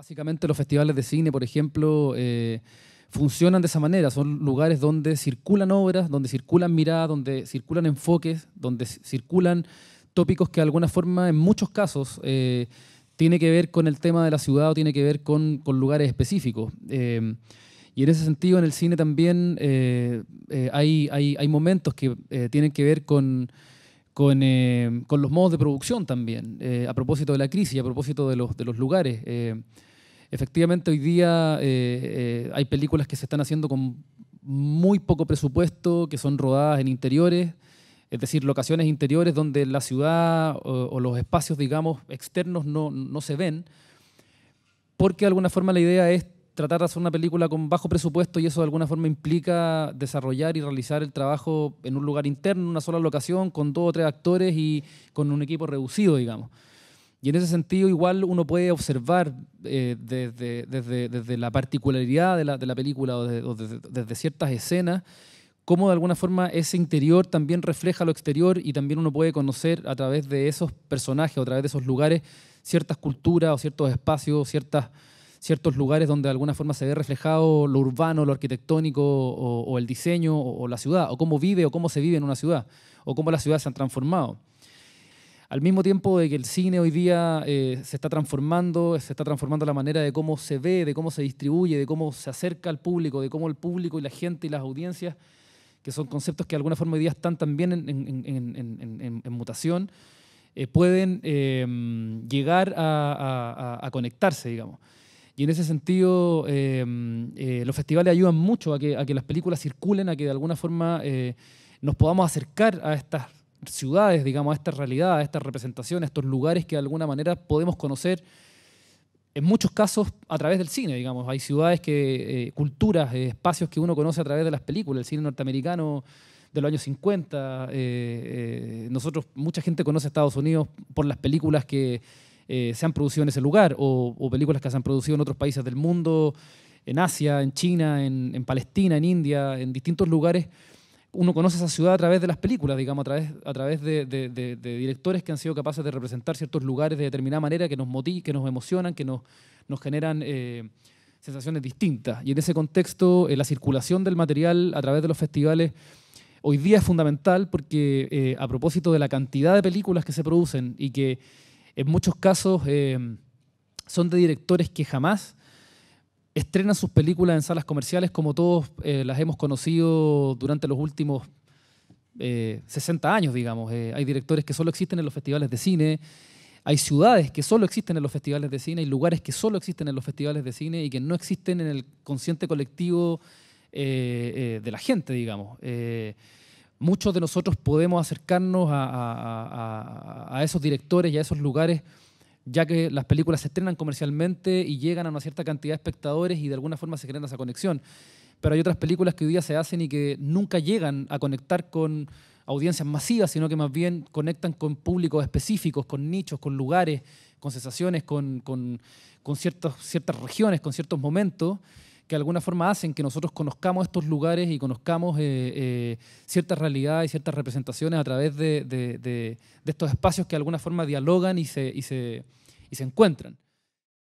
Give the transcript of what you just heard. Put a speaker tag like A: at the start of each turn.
A: Básicamente los festivales de cine, por ejemplo, eh, funcionan de esa manera. Son lugares donde circulan obras, donde circulan miradas, donde circulan enfoques, donde circulan tópicos que de alguna forma en muchos casos eh, tiene que ver con el tema de la ciudad o tiene que ver con, lugares específicos. Eh, y en ese sentido, en el cine también hay, momentos que tienen que ver con, los modos de producción también, a propósito de la crisis, y a propósito de los lugares efectivamente hoy día eh, eh, hay películas que se están haciendo con muy poco presupuesto, que son rodadas en interiores, es decir, locaciones interiores donde la ciudad o, los espacios, digamos, externos no, no se ven, porque de alguna forma la idea es tratar de hacer una película con bajo presupuesto y eso de alguna forma implica desarrollar y realizar el trabajo en un lugar interno, en una sola locación, con dos o tres actores y con un equipo reducido, digamos. Y en ese sentido igual uno puede observar eh, desde, desde, la particularidad de la, película o, desde, ciertas escenas cómo de alguna forma ese interior también refleja lo exterior y también uno puede conocer a través de esos personajes, a través de esos lugares, ciertas culturas o ciertos espacios, ciertas, ciertos lugares donde de alguna forma se ve reflejado lo urbano, lo arquitectónico o, el diseño o, o, la ciudad, o cómo vive o cómo se vive en una ciudad, o cómo las ciudades se han transformado. Al mismo tiempo de que el cine hoy día eh, se está transformando, se está transformando la manera de cómo se ve, de cómo se distribuye, de cómo se acerca al público, de cómo el público y la gente y las audiencias, que son conceptos que de alguna forma hoy día están también en, mutación, pueden llegar a, conectarse, digamos. Y en ese sentido, eh, eh, los festivales ayudan mucho a que, las películas circulen, a que de alguna forma nos podamos acercar a estas ciudades, digamos, a esta realidad, a esta representación, a estos lugares que de alguna manera podemos conocer en muchos casos a través del cine, digamos. Hay ciudades, que, eh, culturas, eh, espacios que uno conoce a través de las películas, el cine norteamericano de los años 50. Eh, nosotros, mucha gente conoce a Estados Unidos por las películas que se han producido en ese lugar o, películas que se han producido en otros países del mundo, en Asia, en China, en Palestina, en India, en distintos lugares uno conoce esa ciudad a través de las películas, digamos, a través, a través de, directores que han sido capaces de representar ciertos lugares de determinada manera que nos motivan, que nos emocionan, que nos, nos generan eh, sensaciones distintas. Y en ese contexto, eh, la circulación del material a través de los festivales hoy día es fundamental porque eh, a propósito de la cantidad de películas que se producen y que en muchos casos son de directores que jamás estrenan sus películas en salas comerciales como todos eh, las hemos conocido durante los últimos 60 eh, años, digamos. Eh, hay directores que solo existen en los festivales de cine, hay ciudades que solo existen en los festivales de cine, hay lugares que solo existen en los festivales de cine y que no existen en el consciente colectivo de la gente, digamos. muchos de nosotros podemos acercarnos a, a esos directores y a esos lugares ya que las películas se estrenan comercialmente y llegan a una cierta cantidad de espectadores y de alguna forma se crean esa conexión. Pero hay otras películas que hoy día se hacen y que nunca llegan a conectar con audiencias masivas, sino que más bien conectan con públicos específicos, con nichos, con lugares, con sensaciones, con, ciertos, ciertas regiones, con ciertos momentos que de alguna forma hacen que nosotros conozcamos estos lugares y conozcamos eh, eh, ciertas realidades y ciertas representaciones a través de, estos espacios que de alguna forma dialogan y y se encuentran.